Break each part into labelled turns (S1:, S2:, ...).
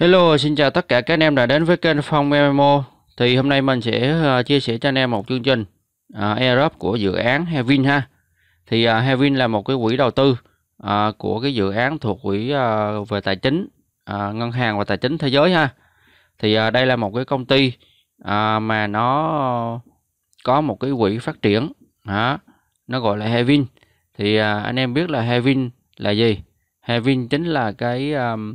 S1: Hello, xin chào tất cả các anh em đã đến với kênh Phong MMO Thì hôm nay mình sẽ ờ, chia sẻ cho anh em một chương trình uh, airdrop của dự án Hevin ha Thì uh, Hevin là một cái quỹ đầu tư uh, của cái dự án thuộc quỹ uh, về tài chính uh, Ngân hàng và tài chính thế giới ha Thì uh, đây là một cái công ty uh, mà nó có một cái quỹ phát triển uh, Nó gọi là Hevin Thì uh, anh em biết là Hevin là gì? Hevin chính là cái... Um,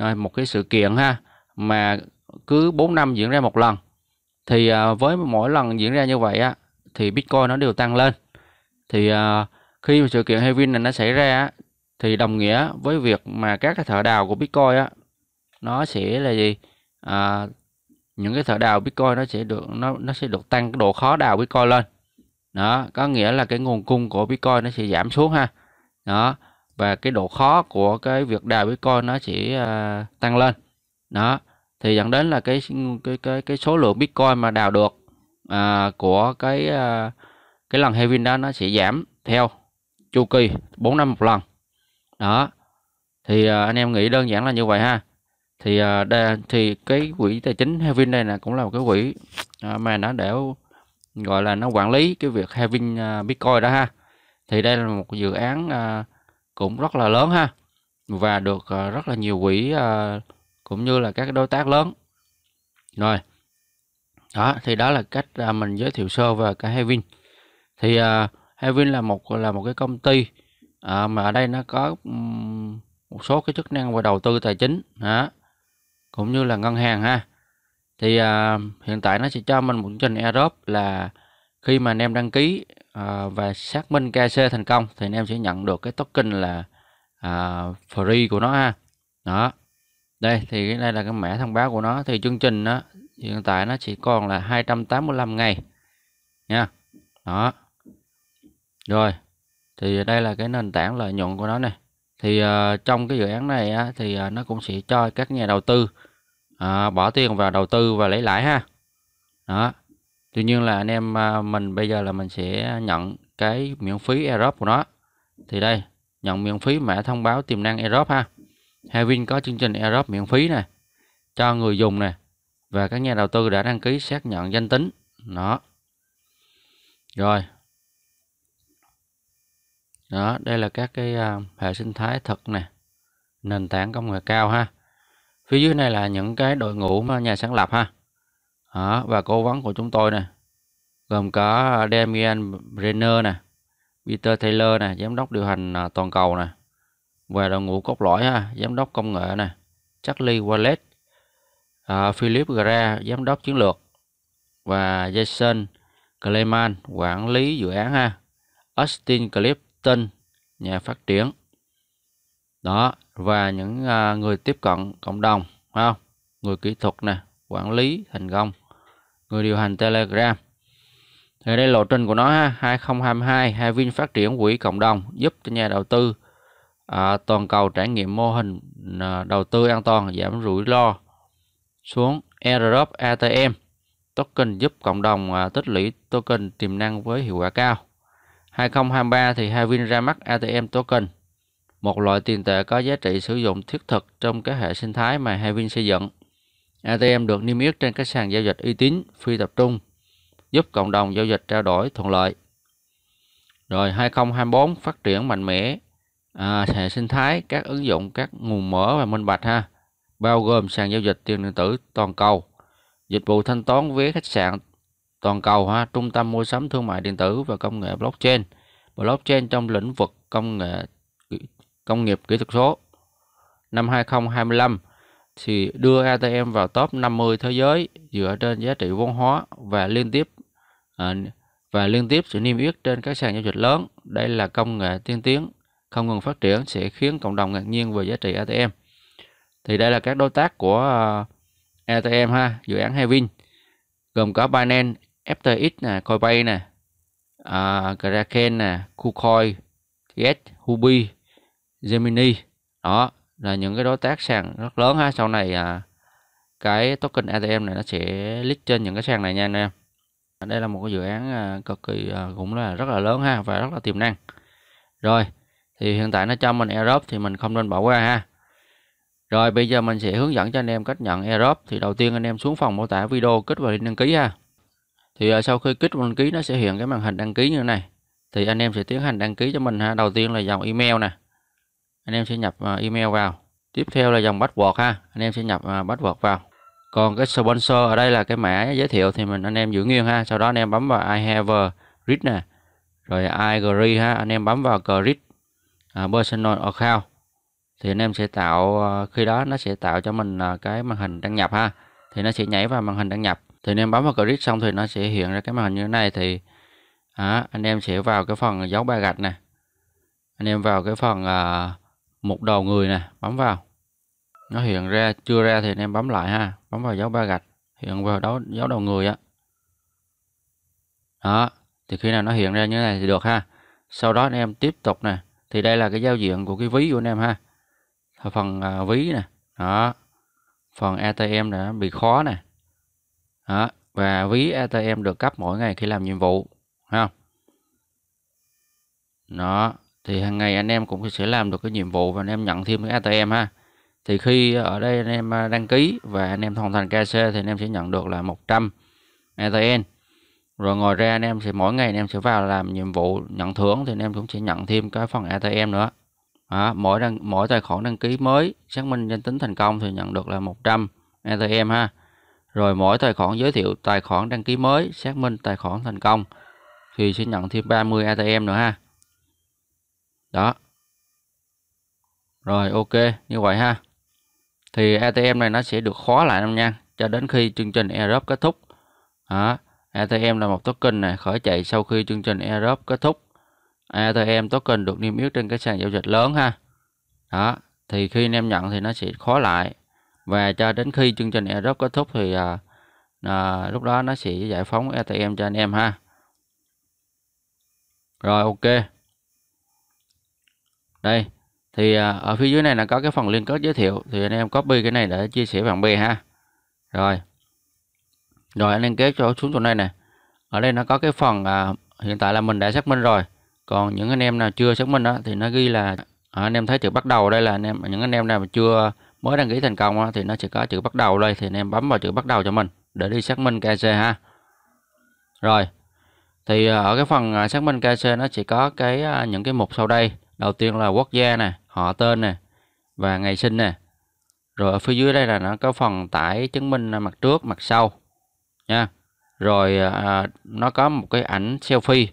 S1: à, một cái sự kiện ha mà cứ 4 năm diễn ra một lần thì à, với mỗi lần diễn ra như vậy á thì Bitcoin nó đều tăng lên thì à, khi mà sự kiện Hevin này nó xảy ra thì đồng nghĩa với việc mà các cái thợ đào của Bitcoin á nó sẽ là gì à, những cái thợ đào Bitcoin nó sẽ được nó nó sẽ được tăng cái độ khó đào Bitcoin lên đó có nghĩa là cái nguồn cung của Bitcoin nó sẽ giảm xuống ha đó và cái độ khó của cái việc đào Bitcoin nó sẽ uh, à, tăng lên đó thì dẫn đến là cái cái cái cái số lượng Bitcoin mà đào được uh, của cái uh, cái lần halving đó nó sẽ giảm theo chu kỳ 4 năm một lần đó thì uh, anh em nghĩ đơn giản là như vậy ha thì uh, đây, thì cái quỹ tài chính halving đây là cũng là một cái quỹ uh, mà nó để gọi là nó quản lý cái việc halving uh, Bitcoin đó ha thì đây là một dự án uh, cũng rất là lớn ha và được ờ, rất là nhiều quỹ ờ, cũng như là các đối tác lớn rồi đó thì đó là cách à, mình giới thiệu sơ về cái Hevin thì ờ, Hevin là một là một cái công ty à, mà ở đây nó có một số cái chức năng về đầu tư tài chính đó, cũng như là ngân hàng ha thì à, hiện tại nó sẽ cho mình một chương trình Aerobe là khi mà anh em đăng ký à, và xác minh KC thành công thì anh em sẽ nhận được cái token là à, free của nó ha đó đây thì cái này là cái mã thông báo của nó thì chương trình đó hiện tại nó chỉ còn là 285 ngày nha đó rồi thì đây là cái nền tảng lợi nhuận của nó này thì uh, trong cái dự án này á, thì uh, nó cũng sẽ cho các nhà đầu tư uh, bỏ tiền vào đầu tư và lấy lãi ha đó tuy nhiên là anh em à, mình bây giờ là mình sẽ nhận cái miễn phí airdrop của nó thì đây nhận miễn phí mã thông báo tiềm năng airdrop ha Havin có chương trình airdrop miễn phí nè cho người dùng nè và các nhà đầu tư đã đăng ký xác nhận danh tính nó rồi đó đây là các cái à, hệ sinh thái thật nè nền tảng công nghệ cao ha phía dưới này là những cái đội ngũ mà nhà sáng lập ha đó, và cố vấn của chúng tôi này gồm có Damien Brenner này Peter Taylor này giám đốc điều hành à, toàn cầu này và đội ngũ cốt lõi ha giám đốc công nghệ này Charlie Wallet uh, à, Philip Gra giám đốc chiến lược và Jason Clayman quản lý dự án ha Austin Clifton nhà phát triển đó và những uh, người tiếp cận cộng đồng không người kỹ thuật nè quản lý thành công người điều hành Telegram thì đây lộ trình của nó ha 2022 hai viên phát triển quỹ cộng đồng giúp cho nhà đầu tư à, toàn cầu trải nghiệm mô hình à, đầu tư an toàn giảm rủi ro xuống airdrop ATM token giúp cộng đồng à, tích lũy token tiềm năng với hiệu quả cao 2023 thì hai viên ra mắt ATM token một loại tiền tệ có giá trị sử dụng thiết thực trong cái hệ sinh thái mà hai viên xây dựng ATM được niêm yết trên các sàn giao dịch uy tín, phi tập trung, giúp cộng đồng giao dịch trao đổi thuận lợi. Rồi 2024 phát triển mạnh mẽ à, hệ sinh thái, các ứng dụng, các nguồn mở và minh bạch ha, bao gồm sàn giao dịch tiền điện tử toàn cầu, dịch vụ thanh toán vé khách sạn toàn cầu ha, trung tâm mua sắm thương mại điện tử và công nghệ blockchain, blockchain trong lĩnh vực công nghệ công nghiệp kỹ thuật số. Năm 2025 thì đưa ATM vào top 50 thế giới dựa trên giá trị vốn hóa và liên tiếp à, và liên tiếp sự niêm yết trên các sàn giao dịch lớn. Đây là công nghệ tiên tiến không ngừng phát triển sẽ khiến cộng đồng ngạc nhiên về giá trị ATM. Thì đây là các đối tác của à, ATM ha, dự án Havin gồm có Binance, FTX nè, Coinbase nè, uh, Kraken nè, KuCoin, Gate, Huobi, Gemini. Đó, là những cái đối tác sàn rất lớn ha sau này à, cái token ATM này nó sẽ list trên những cái sàn này nha anh em đây là một cái dự án à, cực kỳ à, cũng là rất là lớn ha và rất là tiềm năng rồi thì hiện tại nó cho mình airdrop thì mình không nên bỏ qua ha rồi bây giờ mình sẽ hướng dẫn cho anh em cách nhận airdrop thì đầu tiên anh em xuống phòng mô tả video kích vào link đăng ký ha thì à, sau khi kích vào đăng ký nó sẽ hiện cái màn hình đăng ký như thế này thì anh em sẽ tiến hành đăng ký cho mình ha đầu tiên là dòng email nè anh em sẽ nhập à, email vào tiếp theo là dòng password ha anh em sẽ nhập à, password vào còn cái sponsor ở đây là cái mã giới thiệu thì mình anh em giữ nguyên ha sau đó anh em bấm vào I have a grid nè rồi I agree ha anh em bấm vào grid à, personal account thì anh em sẽ tạo khi đó nó sẽ tạo cho mình cái màn hình đăng nhập ha thì nó sẽ nhảy vào màn hình đăng nhập thì anh em bấm vào grid xong thì nó sẽ hiện ra cái màn hình như thế này thì à, anh em sẽ vào cái phần dấu ba gạch nè anh em vào cái phần uh, một đầu người nè bấm vào nó hiện ra chưa ra thì anh em bấm lại ha bấm vào dấu ba gạch hiện vào đó dấu đầu người á đó thì khi nào nó hiện ra như thế này thì được ha sau đó anh em tiếp tục nè thì đây là cái giao diện của cái ví của anh em ha phần à, ví nè đó phần ATM đã bị khó nè đó và ví ATM được cấp mỗi ngày khi làm nhiệm vụ ha đó thì hàng ngày anh em cũng sẽ làm được cái nhiệm vụ và anh em nhận thêm cái ATM ha thì khi ở đây anh em à, đăng ký và anh em hoàn thành KC thì anh em sẽ nhận được là 100 atm rồi ngồi ra anh em sẽ mỗi ngày anh em sẽ vào làm nhiệm vụ nhận thưởng thì anh em cũng sẽ nhận thêm cái phần ATM nữa à, mỗi đăng, mỗi tài khoản đăng ký mới xác minh danh tính thành công thì nhận được là 100 ATM ha rồi mỗi tài khoản giới thiệu tài khoản đăng ký mới xác minh tài khoản thành công thì sẽ nhận thêm 30 ATM nữa ha đó rồi ok như vậy ha thì ATM này nó sẽ được khóa lại năm nha cho đến khi chương trình airdrop kết thúc đó. ATM là một token này khởi chạy sau khi chương trình airdrop kết thúc ATM token được niêm yết trên cái sàn giao dịch lớn ha đó thì khi anh em nhận thì nó sẽ khóa lại và cho đến khi chương trình airdrop kết thúc thì à, à, lúc đó nó sẽ giải phóng ATM cho anh em ha rồi ok đây thì à, ở phía dưới này là có cái phần liên kết giới thiệu thì anh em copy cái này để chia sẻ bạn bè ha rồi rồi anh em kéo cho xuống chỗ này nè ở đây nó có cái phần à, hiện tại là mình đã xác minh rồi còn những anh em nào chưa xác minh đó thì nó ghi là à, anh em thấy chữ bắt đầu đây là anh em những anh em nào mà chưa mới đăng ký thành công đó, thì nó sẽ có chữ bắt đầu đây thì anh em bấm vào chữ bắt đầu cho mình để đi xác minh KC ha rồi thì à, ở cái phần à, xác minh KC nó sẽ có cái những cái mục sau đây đầu tiên là quốc gia nè họ tên nè và ngày sinh nè rồi ở phía dưới đây là nó có phần tải chứng minh mặt trước mặt sau nha rồi à, à, nó có một cái ảnh selfie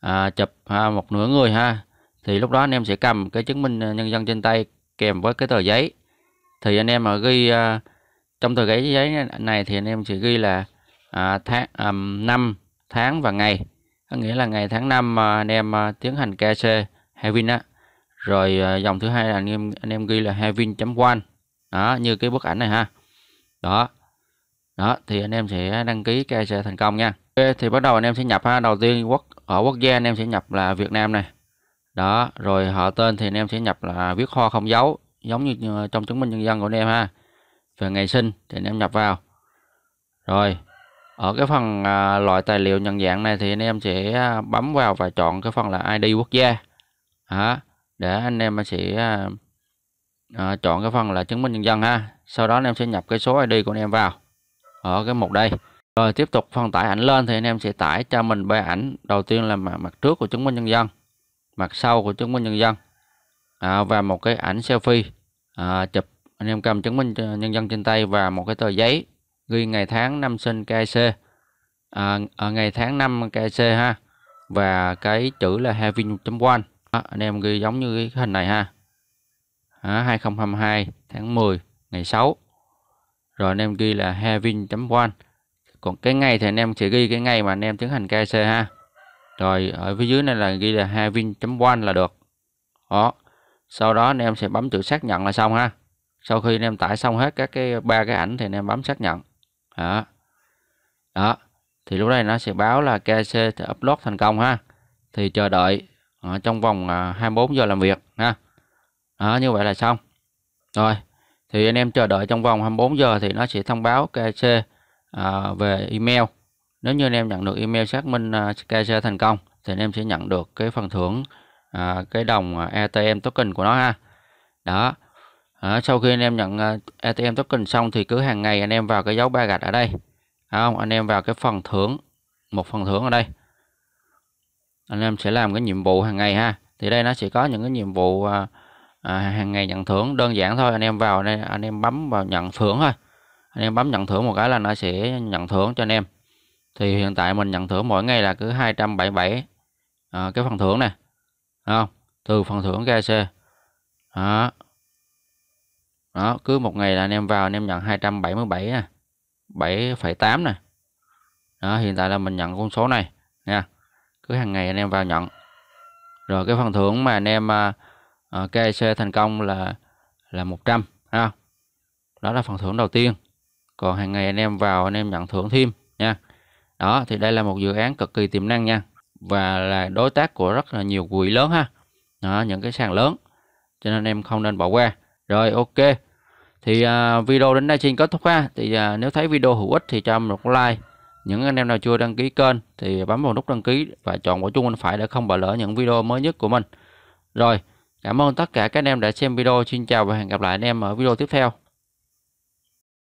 S1: à, chụp à, một nửa người ha thì lúc đó anh em sẽ cầm cái chứng minh nhân dân trên tay kèm với cái tờ giấy thì anh em mà ghi à, trong tờ giấy giấy này thì anh em sẽ ghi là à, tháng à, năm tháng và ngày có nghĩa là ngày tháng năm à, anh em à, tiến hành KC Havin á rồi à, dòng thứ hai là anh em anh em ghi là havin one đó như cái bức ảnh này ha đó đó thì anh em sẽ đăng ký sẽ thành công nha ok thì bắt đầu anh em sẽ nhập ha đầu tiên quốc ở quốc gia anh em sẽ nhập là Việt Nam này đó rồi họ tên thì anh em sẽ nhập là viết ho không dấu giống như trong chứng minh nhân dân của anh em ha về ngày sinh thì anh em nhập vào rồi ở cái phần à, loại tài liệu nhận dạng này thì anh em sẽ à, bấm vào và chọn cái phần là ID quốc gia đó, để anh em sẽ à, à, chọn cái phần là chứng minh nhân dân ha sau đó anh em sẽ nhập cái số ID của anh em vào ở cái mục đây rồi tiếp tục phần tải ảnh lên thì anh em sẽ tải cho mình ba ảnh đầu tiên là mặt, trước của chứng minh nhân dân mặt sau của chứng minh nhân dân à, và một cái ảnh selfie à, chụp anh em cầm chứng minh ờ, nhân dân trên tay và một cái tờ giấy ghi ngày tháng năm sinh KC à, ờ, ngày tháng năm KC ha và cái chữ là having.one anh em ghi giống như cái hình này ha à, 2022 tháng 10 ngày 6 rồi anh em ghi là having.one còn cái ngày thì anh em sẽ ghi cái ngày mà anh em tiến hành KC ha rồi ở phía dưới này là ghi là having.one là được đó sau đó anh em sẽ bấm chữ xác nhận là xong ha sau khi anh em tải xong hết các cái ba cái ảnh thì anh em bấm xác nhận đó đó thì lúc này nó sẽ báo là KC upload thành công ha thì chờ đợi à, trong vòng à, 24 giờ làm việc ha à, như vậy là xong rồi thì anh em chờ đợi trong vòng 24 giờ thì nó sẽ thông báo KC à, về email nếu như anh em nhận được email xác minh à, KC thành công thì anh em sẽ nhận được cái phần thưởng à, cái đồng à, ATM token của nó ha đó à, sau khi anh em nhận à, ATM token xong thì cứ hàng ngày anh em vào cái dấu ba gạch ở đây không anh em vào cái phần thưởng một phần thưởng ở đây anh em sẽ làm cái nhiệm vụ hàng ngày ha thì đây nó sẽ có những cái nhiệm vụ à, à, hàng ngày nhận thưởng đơn giản thôi anh em vào đây anh em bấm vào nhận thưởng thôi anh em bấm nhận thưởng một cái là nó sẽ nhận thưởng cho anh em thì hiện tại mình nhận thưởng mỗi ngày là cứ 277 à, cái phần thưởng này không từ phần thưởng KC đó đó cứ một ngày là anh em vào anh em nhận 277 nè 7,8 nè đó hiện tại là mình nhận con số này nha cứ hàng ngày anh em vào nhận rồi cái phần thưởng mà anh em uh, à, à, KEC thành công là là 100 ha đó là phần thưởng đầu tiên còn hàng ngày anh em vào anh em nhận thưởng thêm nha đó thì đây là một dự án cực kỳ tiềm năng nha và là đối tác của rất là nhiều quỹ lớn ha đó, những cái sàn lớn cho nên em không nên bỏ qua rồi ok thì uh, video đến đây xin kết thúc ha thì uh, nếu thấy video hữu ích thì cho một like những anh em nào chưa đăng ký kênh thì bấm vào nút đăng ký và chọn quả chuông bên phải để không bỏ lỡ những video mới nhất của mình. Rồi, cảm ơn tất cả các anh em đã xem video. Xin chào và hẹn gặp lại anh em ở video tiếp theo.